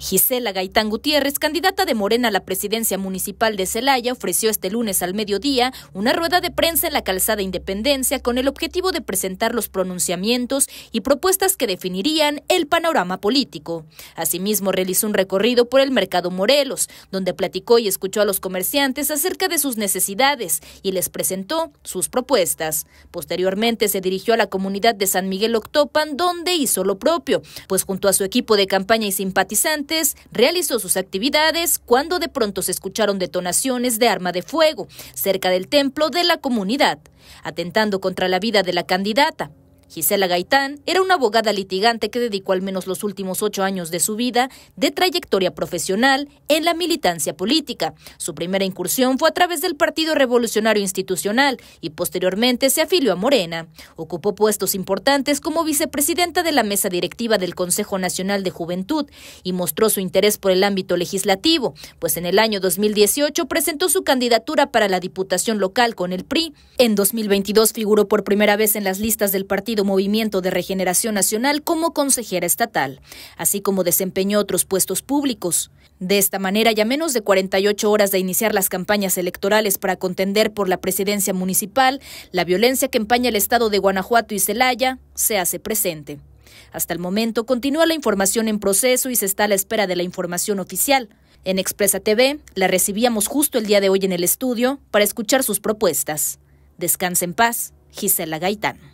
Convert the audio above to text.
Gisela Gaitán Gutiérrez, candidata de Morena a la presidencia municipal de Celaya, ofreció este lunes al mediodía una rueda de prensa en la calzada Independencia con el objetivo de presentar los pronunciamientos y propuestas que definirían el panorama político. Asimismo, realizó un recorrido por el mercado Morelos, donde platicó y escuchó a los comerciantes acerca de sus necesidades y les presentó sus propuestas. Posteriormente se dirigió a la comunidad de San Miguel Octopan, donde hizo lo propio, pues junto a su equipo de campaña y simpatizantes, realizó sus actividades cuando de pronto se escucharon detonaciones de arma de fuego cerca del templo de la comunidad, atentando contra la vida de la candidata. Gisela Gaitán era una abogada litigante que dedicó al menos los últimos ocho años de su vida de trayectoria profesional en la militancia política. Su primera incursión fue a través del Partido Revolucionario Institucional y posteriormente se afilió a Morena. Ocupó puestos importantes como vicepresidenta de la mesa directiva del Consejo Nacional de Juventud y mostró su interés por el ámbito legislativo, pues en el año 2018 presentó su candidatura para la Diputación Local con el PRI. En 2022 figuró por primera vez en las listas del Partido Movimiento de Regeneración Nacional como consejera estatal, así como desempeñó otros puestos públicos. De esta manera, ya menos de 48 horas de iniciar las campañas electorales para contender por la presidencia municipal, la violencia que empaña el estado de Guanajuato y Celaya se hace presente. Hasta el momento continúa la información en proceso y se está a la espera de la información oficial. En Expresa TV la recibíamos justo el día de hoy en el estudio para escuchar sus propuestas. Descansa en paz, Gisela Gaitán.